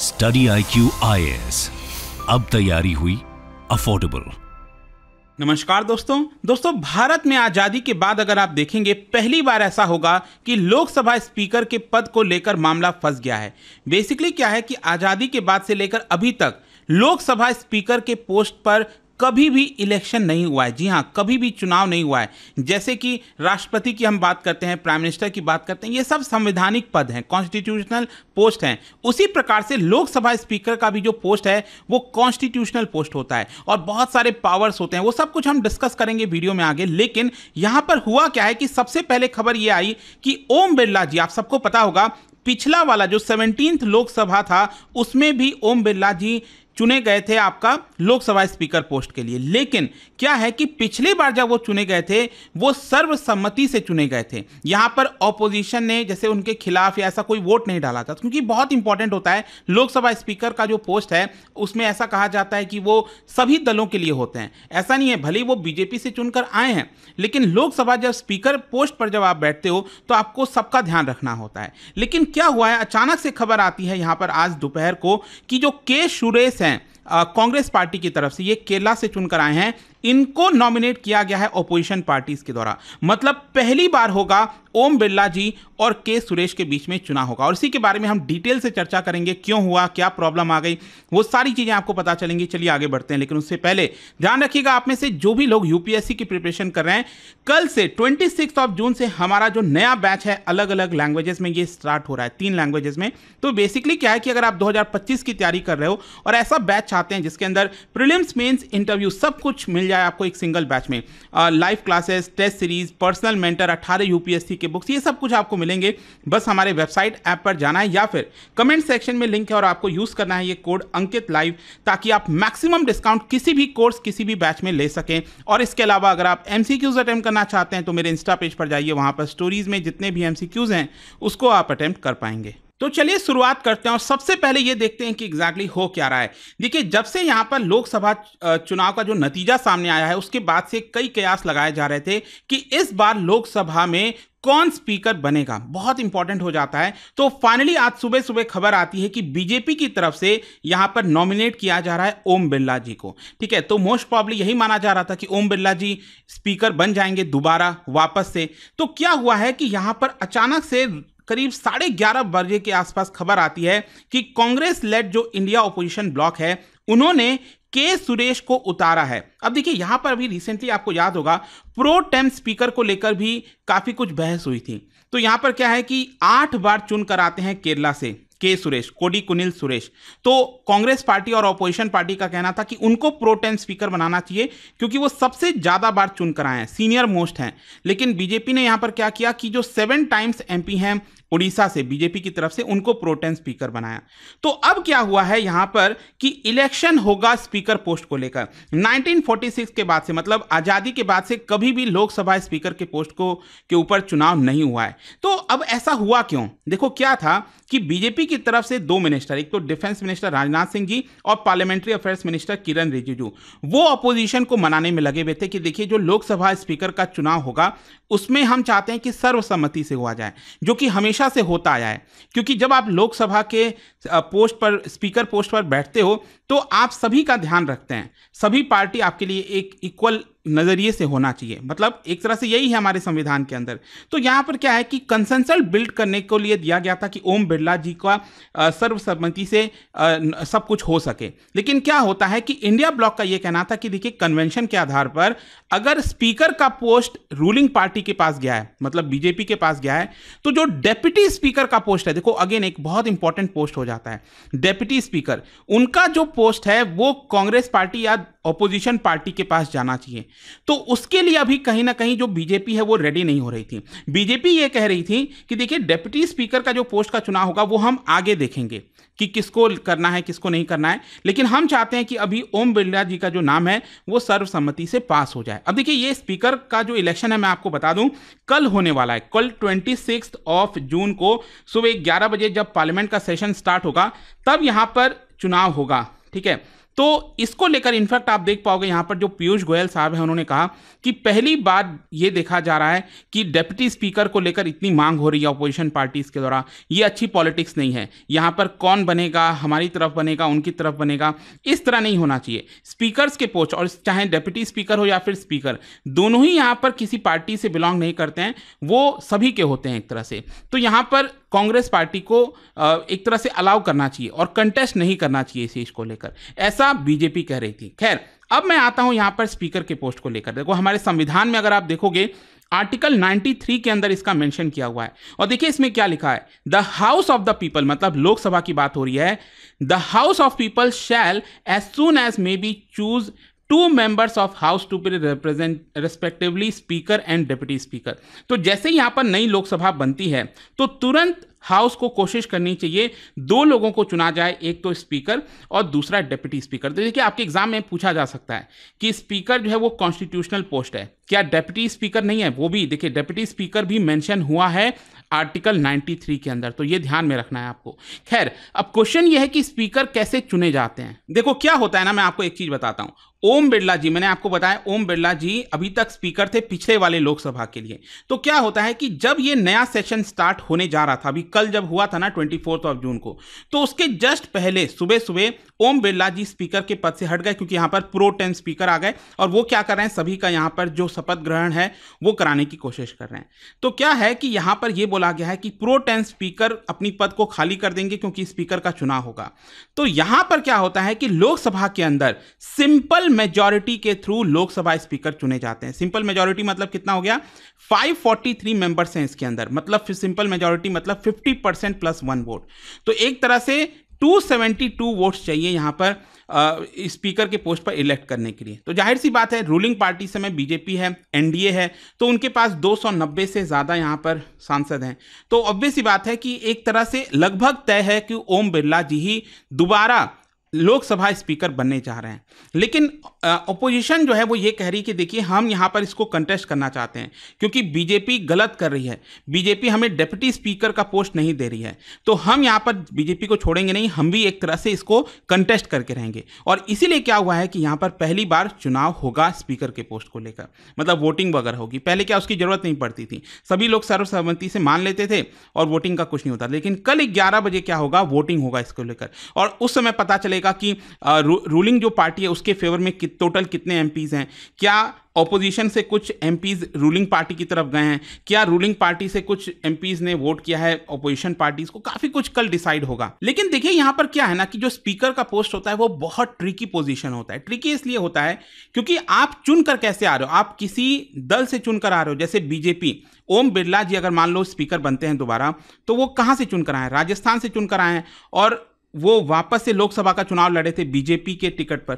study I Q I अब तैयारी हुई अफोर्डेबल नमस्कार दोस्तों दोस्तों भारत में आज़ादी के बाद अगर आप देखेंगे पहली बार ऐसा होगा कि लोकसभा स्पीकर के पद को लेकर मामला फंस गया है बेसिकली क्या है कि आज़ादी के बाद से लेकर अभी तक लोकसभा स्पीकर के पोस्ट पर कभी भी इलेक्शन नहीं हुआ है जी हाँ कभी भी चुनाव नहीं हुआ है जैसे कि राष्ट्रपति की हम बात करते हैं प्राइम मिनिस्टर की बात करते हैं ये सब संवैधानिक पद हैं कॉन्स्टिट्यूशनल पोस्ट हैं उसी प्रकार से लोकसभा स्पीकर का भी जो पोस्ट है वो कॉन्स्टिट्यूशनल पोस्ट होता है और बहुत सारे पावर्स होते हैं वो सब कुछ हम डिस्कस करेंगे वीडियो में आगे लेकिन यहाँ पर हुआ क्या है कि सबसे पहले खबर ये आई कि ओम बिरला जी आप सबको पता होगा पिछला वाला जो सेवनटीन्थ लोकसभा था उसमें भी ओम बिरला जी चुने गए थे आपका लोकसभा स्पीकर पोस्ट के लिए लेकिन क्या है कि पिछली बार जब वो चुने गए थे वो सर्वसम्मति से चुने गए थे यहाँ पर ऑपोजिशन ने जैसे उनके खिलाफ या ऐसा कोई वोट नहीं डाला था क्योंकि बहुत इंपॉर्टेंट होता है लोकसभा स्पीकर का जो पोस्ट है उसमें ऐसा कहा जाता है कि वो सभी दलों के लिए होते हैं ऐसा नहीं है भले वो बीजेपी से चुनकर आए हैं लेकिन लोकसभा जब स्पीकर पोस्ट पर जब आप बैठते हो तो आपको सबका ध्यान रखना होता है लेकिन क्या हुआ है अचानक से खबर आती है यहाँ पर आज दोपहर को कि जो के सुरेश कांग्रेस पार्टी की तरफ से ये केरला से चुनकर आए हैं इनको नॉमिनेट किया गया है ओपोजिशन पार्टीज के द्वारा मतलब पहली बार होगा ओम बिरला जी और के सुरेश के बीच में चुनाव होगा और इसी के बारे में हम डिटेल से चर्चा करेंगे क्यों हुआ क्या प्रॉब्लम आ गई वो सारी चीज़ें आपको पता चलेंगी चलिए आगे बढ़ते हैं लेकिन उससे पहले ध्यान रखिएगा आप में से जो भी लोग यूपीएससी की प्रिपरेशन कर रहे हैं कल से ट्वेंटी ऑफ जून से हमारा जो नया बैच है अलग अलग लैंग्वेजेस में ये स्टार्ट हो रहा है तीन लैंग्वेजेस में तो बेसिकली क्या है कि अगर आप दो की तैयारी कर रहे हो और ऐसा बैच चाहते हैं जिसके अंदर प्रिलिम्स मीन इंटरव्यू सब कुछ मिल जाए जाए आपको एक सिंगल बैच में live classes test series personal mentor अट्ठारह यूपीएससी के बुक्स ये सब कुछ आपको मिलेंगे बस हमारे वेबसाइट ऐप पर जाना है या फिर कमेंट सेक्शन में लिंक है और आपको यूज़ करना है ये कोड अंकित लाइव ताकि आप मैक्सिमम डिस्काउंट किसी भी कोर्स किसी भी बैच में ले सकें और इसके अलावा अगर आप एम अटैम्प्ट करना चाहते हैं तो मेरे इंस्टा पेज पर जाइए वहां पर स्टोरीज में जितने भी एम हैं उसको आप अटैम्प्ट कर पाएंगे तो चलिए शुरुआत करते हैं और सबसे पहले ये देखते हैं कि एग्जैक्टली exactly हो क्या रहा है देखिए जब से यहाँ पर लोकसभा चुनाव का जो नतीजा सामने आया है उसके बाद से कई कयास लगाए जा रहे थे कि इस बार लोकसभा में कौन स्पीकर बनेगा बहुत इंपॉर्टेंट हो जाता है तो फाइनली आज सुबह सुबह खबर आती है कि बीजेपी की तरफ से यहां पर नॉमिनेट किया जा रहा है ओम बिरला जी को ठीक है तो मोस्ट प्रॉब्ली यही माना जा रहा था कि ओम बिरला जी स्पीकर बन जाएंगे दोबारा वापस से तो क्या हुआ है कि यहां पर अचानक से करीब साढ़े ग्यारह बजे के आसपास खबर आती है कि कांग्रेस लेड जो इंडिया ओपोजिशन ब्लॉक है उन्होंने के सुरेश को उतारा है अब देखिए यहां पर अभी रिसेंटली आपको याद होगा प्रो टेम स्पीकर को लेकर भी काफी कुछ बहस हुई थी तो यहां पर क्या है कि आठ बार चुनकर आते हैं केरला से के सुरेश कोडी कुनिल सुरेश तो कांग्रेस पार्टी और ऑपोजिशन पार्टी का कहना था कि उनको प्रोटेम स्पीकर बनाना चाहिए क्योंकि वो सबसे ज़्यादा बार चुन कर आए हैं सीनियर मोस्ट हैं लेकिन बीजेपी ने यहाँ पर क्या किया कि जो सेवन टाइम्स एम हैं उड़ीसा से बीजेपी की तरफ से उनको प्रोटेन स्पीकर बनाया तो अब क्या हुआ है यहां पर कि इलेक्शन होगा स्पीकर पोस्ट को लेकर 1946 के बाद से मतलब आज़ादी के बाद से कभी भी लोकसभा स्पीकर के पोस्ट को के ऊपर चुनाव नहीं हुआ है तो अब ऐसा हुआ क्यों देखो क्या था कि बीजेपी की की तरफ से दो मिनिस्टर एक तो डिफेंस मिनिस्टर राजनाथ सिंह जी और parliamentary affairs minister Kiren Rijiju वो अपोजिशन को मनाने में लगे हुए थे कि देखिए जो लोकसभा स्पीकर का चुनाव होगा उसमें हम चाहते हैं कि सर्वसम्मति से हुआ जाए जो कि हमेशा से होता आया है क्योंकि जब आप लोकसभा के पोस्ट पर स्पीकर पोस्ट पर बैठते हो तो आप सभी का ध्यान रखते हैं सभी पार्टी आपके लिए एक इक्वल नज़रिए से होना चाहिए मतलब एक तरह से यही है हमारे संविधान के अंदर तो यहाँ पर क्या है कि कंसेंसल बिल्ड करने के लिए दिया गया था कि ओम बिरला जी का सर्वसम्मति से आ, सब कुछ हो सके लेकिन क्या होता है कि इंडिया ब्लॉक का ये कहना था कि देखिए कन्वेंशन के आधार पर अगर स्पीकर का पोस्ट रूलिंग पार्टी के पास गया है मतलब बीजेपी के पास गया है तो जो डेप्यूटी स्पीकर का पोस्ट है देखो अगेन एक बहुत इंपॉर्टेंट पोस्ट हो जाता है डेप्यूटी स्पीकर उनका जो पोस्ट है वो कांग्रेस पार्टी या ऑपोजिशन पार्टी के पास जाना चाहिए तो उसके लिए अभी कहीं ना कहीं जो बीजेपी है वो रेडी नहीं हो रही थी बीजेपी ये कह रही थी कि देखिए डेप्यूटी स्पीकर का जो पोस्ट का चुनाव होगा वो हम आगे देखेंगे कि किसको करना है किसको नहीं करना है लेकिन हम चाहते हैं कि अभी ओम बिरला जी का जो नाम है वो सर्वसम्मति से पास हो जाए अब देखिए ये स्पीकर का जो इलेक्शन है मैं आपको बता दूं कल होने वाला है कल ट्वेंटी सिक्स ऑफ जून को सुबह ग्यारह बजे जब पार्लियामेंट का सेशन स्टार्ट होगा तब यहाँ पर चुनाव होगा ठीक है तो इसको लेकर इनफैक्ट आप देख पाओगे यहाँ पर जो पीयूष गोयल साहब हैं उन्होंने कहा कि पहली बार ये देखा जा रहा है कि डेप्यूटी स्पीकर को लेकर इतनी मांग हो रही है अपोजिशन पार्टीज के द्वारा ये अच्छी पॉलिटिक्स नहीं है यहाँ पर कौन बनेगा हमारी तरफ बनेगा उनकी तरफ बनेगा इस तरह नहीं होना चाहिए स्पीकर्स के पोच और चाहे डेप्यूटी स्पीकर हो या फिर स्पीकर दोनों ही यहाँ पर किसी पार्टी से बिलोंग नहीं करते हैं वो सभी के होते हैं एक तरह से तो यहाँ पर कांग्रेस पार्टी को एक तरह से अलाउ करना चाहिए और कंटेस्ट नहीं करना चाहिए इस चीज़ को लेकर ऐसा ऐसा बीजेपी कह रही थी खैर अब मैं आता हूं यहां पर स्पीकर के पोस्ट को लेकर देखो हमारे संविधान में अगर आप देखोगे आर्टिकल 93 के अंदर इसका मेंशन किया हुआ है और देखिए इसमें क्या लिखा है the house of the people मतलब लोकसभा की बात हो रही है the house of people shall as soon as may be choose two members of house to be represent respectively speaker and deputy speaker तो जैसे यहाँ पर नई लोकसभा बनती है तो तुरंत हाउस को कोशिश करनी चाहिए दो लोगों को चुना जाए एक तो स्पीकर और दूसरा डिप्टी स्पीकर तो देखिए आपके एग्जाम में पूछा जा सकता है कि स्पीकर जो है वो कॉन्स्टिट्यूशनल पोस्ट है क्या डेप्यूटी स्पीकर नहीं है वो भी देखिए डेप्यूटी स्पीकर भी मेंशन हुआ है आर्टिकल 93 के अंदर तो ये ध्यान में रखना है आपको खैर अब क्वेश्चन ये है कि स्पीकर कैसे चुने जाते हैं देखो क्या होता है ना मैं आपको एक चीज़ बताता हूं ओम बिरला जी मैंने आपको बताया ओम बिरला जी अभी तक स्पीकर थे पिछले वाले लोकसभा के लिए तो क्या होता है कि जब ये नया सेशन स्टार्ट होने जा रहा था अभी कल जब हुआ था ना ट्वेंटी ऑफ जून को तो उसके जस्ट पहले सुबह सुबह ओम बिरला जी स्पीकर के पद से हट गए क्योंकि यहाँ पर प्रो टेन स्पीकर आ गए और वो क्या कर रहे हैं सभी का यहाँ पर जो शपथ ग्रहण है वो कराने की कोशिश कर रहे हैं तो क्या है कि यहाँ पर यह बोला गया है कि प्रो टेन स्पीकर अपनी पद को खाली कर देंगे क्योंकि स्पीकर का चुनाव होगा तो यहाँ पर क्या होता है कि लोकसभा के अंदर सिंपल मेजोरिटी के थ्रू लोकसभा स्पीकर चुने जाते हैं सिंपल मेजोरिटी मतलब कितना हो गया 543 मेंबर्स हैं इसके अंदर मतलब सिंपल मेजोरिटी मतलब 50 परसेंट प्लस वन वोट तो एक तरह से 272 वोट्स चाहिए यहाँ पर स्पीकर के पोस्ट पर इलेक्ट करने के लिए तो जाहिर सी बात है रूलिंग पार्टी समय बीजेपी है एनडीए है तो उनके पास 290 से ज़्यादा यहाँ पर सांसद हैं तो ऑब्वियस सी बात है कि एक तरह से लगभग तय है कि ओम बिरला जी ही दोबारा लोकसभा स्पीकर बनने चाह रहे हैं लेकिन ओपोजिशन जो है वो ये कह रही कि देखिए हम यहाँ पर इसको कंटेस्ट करना चाहते हैं क्योंकि बीजेपी गलत कर रही है बीजेपी हमें डेप्यूटी स्पीकर का पोस्ट नहीं दे रही है तो हम यहाँ पर बीजेपी को छोड़ेंगे नहीं हम भी एक तरह से इसको कंटेस्ट करके रहेंगे और इसीलिए क्या हुआ है कि यहाँ पर पहली बार चुनाव होगा स्पीकर के पोस्ट को लेकर मतलब वोटिंग वगैरह होगी पहले क्या उसकी ज़रूरत नहीं पड़ती थी सभी लोग सर्वसम्मति से मान लेते थे और वोटिंग का कुछ नहीं होता लेकिन कल ग्यारह बजे क्या होगा वोटिंग होगा इसको लेकर और उस समय पता चलेगा देखेगा कि रू, रूलिंग जो पार्टी है उसके फेवर में कि, टोटल कितने एम हैं क्या ऑपोजिशन से कुछ एम रूलिंग पार्टी की तरफ गए हैं क्या रूलिंग पार्टी से कुछ एम ने वोट किया है ऑपोजिशन पार्टीज को काफी कुछ कल डिसाइड होगा लेकिन देखिए यहां पर क्या है ना कि जो स्पीकर का पोस्ट होता है वो बहुत ट्रिकी पोजीशन होता है ट्रिकी इसलिए होता है क्योंकि आप चुनकर कैसे आ रहे हो आप किसी दल से चुनकर आ रहे हो जैसे बीजेपी ओम बिरला जी अगर मान लो स्पीकर बनते हैं दोबारा तो वो कहाँ से चुनकर आए राजस्थान से चुनकर आए हैं और वो वापस से लोकसभा का चुनाव लड़े थे बीजेपी के टिकट पर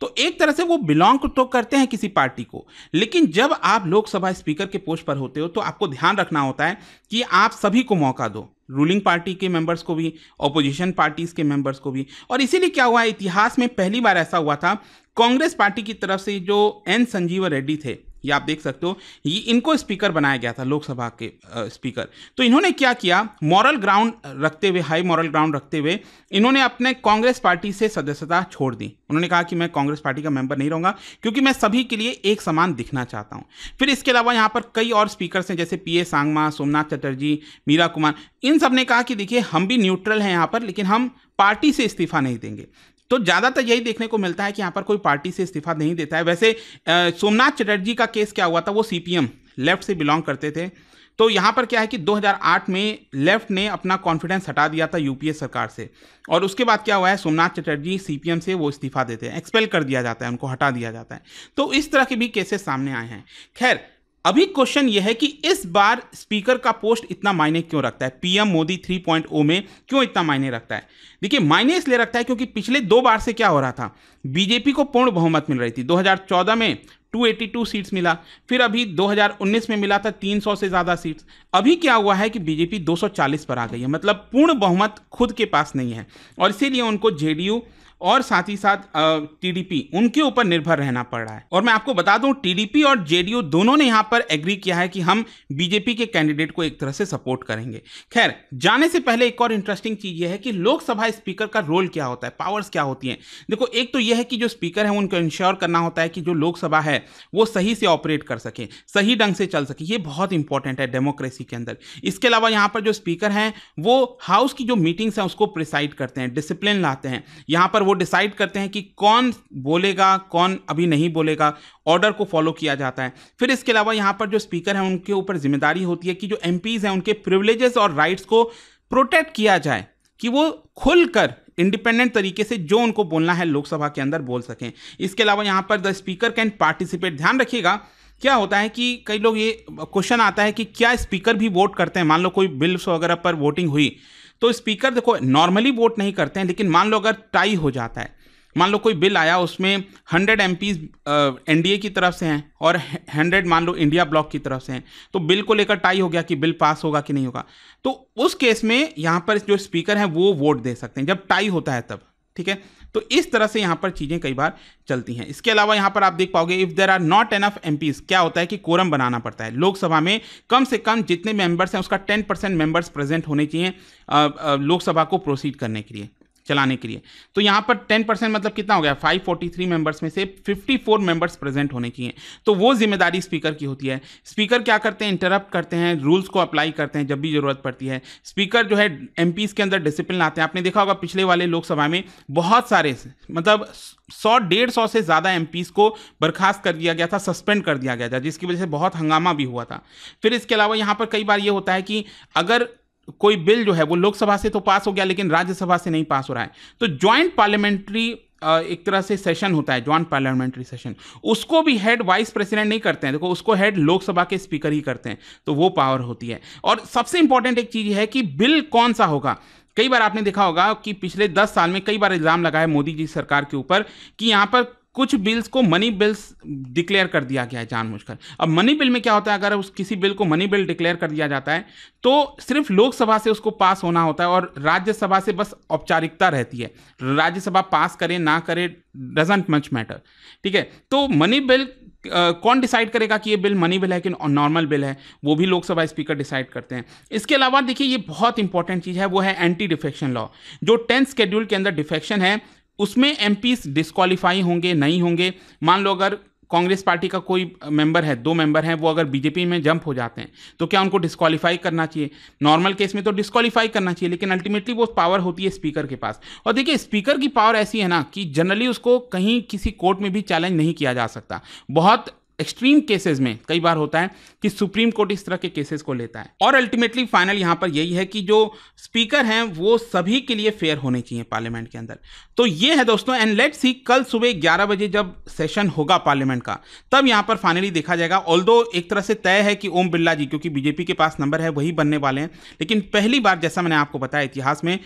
तो एक तरह से वो बिलोंग तो करते हैं किसी पार्टी को लेकिन जब आप लोकसभा स्पीकर के पोस्ट पर होते हो तो आपको ध्यान रखना होता है कि आप सभी को मौका दो रूलिंग पार्टी के मेंबर्स को भी ऑपोजिशन पार्टीज के मेंबर्स को भी और इसीलिए क्या हुआ इतिहास में पहली बार ऐसा हुआ था कांग्रेस पार्टी की तरफ से जो एन संजीव रेड्डी थे ये आप देख सकते हो ये इनको स्पीकर बनाया गया था लोकसभा के स्पीकर तो इन्होंने क्या किया मॉरल ग्राउंड रखते हुए हाई मॉरल ग्राउंड रखते हुए इन्होंने अपने कांग्रेस पार्टी से सदस्यता छोड़ दी उन्होंने कहा कि मैं कांग्रेस पार्टी का मेंबर नहीं रहूंगा क्योंकि मैं सभी के लिए एक समान दिखना चाहता हूँ फिर इसके अलावा यहाँ पर कई और स्पीकर हैं जैसे पी ए सांगमा सोमनाथ चटर्जी मीरा कुमार इन सब ने कहा कि देखिए हम भी न्यूट्रल हैं यहां पर लेकिन हम पार्टी से इस्तीफा नहीं देंगे तो ज़्यादातर यही देखने को मिलता है कि यहाँ पर कोई पार्टी से इस्तीफा नहीं देता है वैसे सोमनाथ चटर्जी का केस क्या हुआ था वो सीपीएम लेफ्ट से बिलोंग करते थे तो यहाँ पर क्या है कि 2008 में लेफ्ट ने अपना कॉन्फिडेंस हटा दिया था यूपीए सरकार से और उसके बाद क्या हुआ है सोमनाथ चटर्जी सीपीएम से वो इस्तीफा देते हैं एक्सपेल कर दिया जाता है उनको हटा दिया जाता है तो इस तरह के भी केसेस सामने आए हैं खैर अभी क्वेश्चन यह है कि इस बार स्पीकर का पोस्ट इतना मायने क्यों रखता है पीएम मोदी 3.0 में क्यों इतना मायने रखता है देखिए मायने इसलिए रखता है क्योंकि पिछले दो बार से क्या हो रहा था बीजेपी को पूर्ण बहुमत मिल रही थी 2014 में 282 सीट्स मिला फिर अभी 2019 में मिला था 300 से ज़्यादा सीट्स अभी क्या हुआ है कि बीजेपी 240 पर आ गई है मतलब पूर्ण बहुमत खुद के पास नहीं है और इसीलिए उनको जेडीयू और साथ ही साथ टीडीपी उनके ऊपर निर्भर रहना पड़ रहा है और मैं आपको बता दूं टीडीपी और जेडीयू दोनों ने यहां पर एग्री किया है कि हम बीजेपी के कैंडिडेट को एक तरह से सपोर्ट करेंगे खैर जाने से पहले एक और इंटरेस्टिंग चीज यह है कि लोकसभा स्पीकर का रोल क्या होता है पावर्स क्या होती हैं देखो एक तो यह है कि जो स्पीकर है उनको इंश्योर करना होता है कि जो लोकसभा है वो सही से ऑपरेट कर सके सही ढंग से चल सके ये बहुत इंपॉर्टेंट है डेमोक्रेसी के अंदर इसके अलावा यहाँ पर जो स्पीकर हैं वो हाउस की जो मीटिंग्स हैं उसको प्रिसाइड करते हैं डिसिप्लिन लाते हैं यहां पर वो डिसाइड करते हैं कि कौन बोलेगा कौन अभी नहीं बोलेगा ऑर्डर को फॉलो किया जाता है फिर इसके अलावा यहाँ पर जो स्पीकर हैं उनके ऊपर जिम्मेदारी होती है कि जो एम हैं उनके प्रिवलेजेस और राइट्स को प्रोटेक्ट किया जाए कि वो खुलकर इंडिपेंडेंट तरीके से जो उनको बोलना है लोकसभा के अंदर बोल सकें इसके अलावा यहाँ पर द स्पीकर कैन पार्टिसिपेट ध्यान रखिएगा क्या होता है कि कई लोग ये क्वेश्चन आता है कि क्या स्पीकर भी वोट करते हैं मान लो कोई बिल्स वगैरह पर वोटिंग हुई तो स्पीकर देखो नॉर्मली वोट नहीं करते हैं लेकिन मान लो अगर टाई हो जाता है मान लो कोई बिल आया उसमें हंड्रेड एम पी एन की तरफ से हैं और हंड्रेड मान लो इंडिया ब्लॉक की तरफ से हैं तो बिल को लेकर टाई हो गया कि बिल पास होगा कि नहीं होगा तो उस केस में यहाँ पर जो स्पीकर हैं वो वोट दे सकते हैं जब टाई होता है तब ठीक है तो इस तरह से यहाँ पर चीज़ें कई बार चलती हैं इसके अलावा यहाँ पर आप देख पाओगे if there are not enough M क्या होता है कि कोरम बनाना पड़ता है लोकसभा में कम से कम जितने मेंबर्स हैं उसका टेन परसेंट मेंबर्स प्रेजेंट होने चाहिए लोकसभा को प्रोसीड करने के लिए चलाने के लिए तो यहाँ पर टेन परसेंट मतलब कितना हो गया फाइव फोर्टी थ्री मेंबर्स में से फिफ्टी फोर मेंबर्स प्रेजेंट होने की हैं तो वो जिम्मेदारी स्पीकर की होती है स्पीकर क्या करते हैं इंटरप्ट करते हैं रूल्स को अप्लाई करते हैं जब भी जरूरत पड़ती है स्पीकर जो है एम के अंदर डिसिप्लिन लाते हैं आपने देखा होगा पिछले वाले लोकसभा में बहुत सारे मतलब सौ डेढ़ सौ से ज़्यादा एम को बर्खास्त कर दिया गया था सस्पेंड कर दिया गया था जिसकी वजह से बहुत हंगामा भी हुआ था फिर इसके अलावा यहाँ पर कई बार ये होता है कि अगर कोई बिल जो है वो लोकसभा से तो पास हो गया लेकिन राज्यसभा से नहीं पास हो रहा है तो ज्वाइंट पार्लियामेंट्री एक तरह से सेशन होता है ज्वाइंट पार्लियामेंट्री सेशन उसको भी हेड वाइस प्रेसिडेंट नहीं करते हैं देखो उसको हेड लोकसभा के स्पीकर ही करते हैं तो वो पावर होती है और सबसे इंपॉर्टेंट एक चीज़ है कि बिल कौन सा होगा कई बार आपने देखा होगा कि पिछले दस साल में कई बार इल्ज़ाम लगा है मोदी जी सरकार के ऊपर कि यहाँ पर कुछ बिल्स को मनी बिल्स डिक्लेयर कर दिया गया है जानबूझकर अब मनी बिल में क्या होता है अगर उस किसी बिल को मनी बिल डिक्लेयर कर दिया जाता है तो सिर्फ लोकसभा से उसको पास होना होता है और राज्यसभा से बस औपचारिकता रहती है राज्यसभा पास करे ना करे डजेंट मच मैटर ठीक है तो मनी बिल कौन डिसाइड करेगा कि ये बिल मनी बिल है कि नॉर्मल बिल है वो भी लोकसभा स्पीकर डिसाइड करते हैं इसके अलावा देखिए ये बहुत इंपॉर्टेंट चीज़ है वो है एंटी डिफेक्शन लॉ जो टेंथ स्केड्यूल के अंदर डिफेक्शन है उसमें एम डिस्कालीफाई होंगे नहीं होंगे मान लो अगर कांग्रेस पार्टी का कोई मेंबर है दो मेंबर हैं वो अगर बीजेपी में जंप हो जाते हैं तो क्या उनको डिस्क्वालीफाई करना चाहिए नॉर्मल केस में तो डिस्क्वालीफाई करना चाहिए लेकिन अल्टीमेटली वो पावर होती है स्पीकर के पास और देखिए स्पीकर की पावर ऐसी है ना कि जनरली उसको कहीं किसी कोर्ट में भी चैलेंज नहीं किया जा सकता बहुत एक्सट्रीम केसेस में कई बार होता है कि सुप्रीम कोर्ट इस तरह के केसेस को लेता है और अल्टीमेटली फाइनल यहां पर यही है कि जो स्पीकर हैं वो सभी के लिए फेयर होने चाहिए पार्लियामेंट के अंदर तो ये है दोस्तों एंड लेट सी कल सुबह ग्यारह बजे जब सेशन होगा पार्लियामेंट का तब यहां पर फाइनली देखा जाएगा ऑल एक तरह से तय है कि ओम बिरला जी क्योंकि बीजेपी के पास नंबर है वही बनने वाले हैं लेकिन पहली बार जैसा मैंने आपको बताया इतिहास में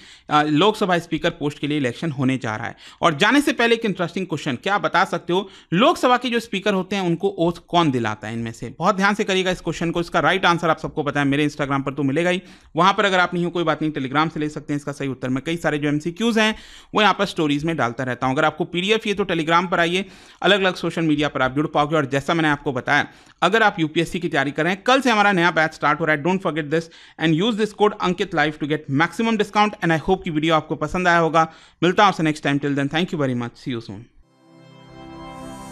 लोकसभा स्पीकर पोस्ट के लिए इलेक्शन होने जा रहा है और जाने से पहले एक इंटरेस्टिंग क्वेश्चन क्या बता सकते हो लोकसभा के जो स्पीकर होते हैं उनको ओथ कौन दिलाता है इनमें से बहुत ध्यान से करिएगा इस क्वेश्चन को इसका राइट आंसर आप सबको पता है मेरे इंस्टाग्राम पर तो मिलेगा ही वहां पर अगर आप नहीं हो कोई बात नहीं टेलीग्राम से ले सकते हैं इसका सही उत्तर में कई सारे जो एम हैं वो यहाँ पर स्टोरीज में डालता रहता हूँ अगर आपको पी ये तो टेलीग्राम पर आइए अलग अलग सोशल मीडिया पर आप जुड़ पाओगे और जैसा मैंने आपको बताया अगर आप यूपीएससी की तैयारी करें कल से हमारा नया बैच स्टार्ट हो रहा है don't forget this and use this code Ankit life to get maximum discount and I hope की वीडियो आपको पसंद आया होगा मिलता हूँ आपसे next time till then thank you very much see you Son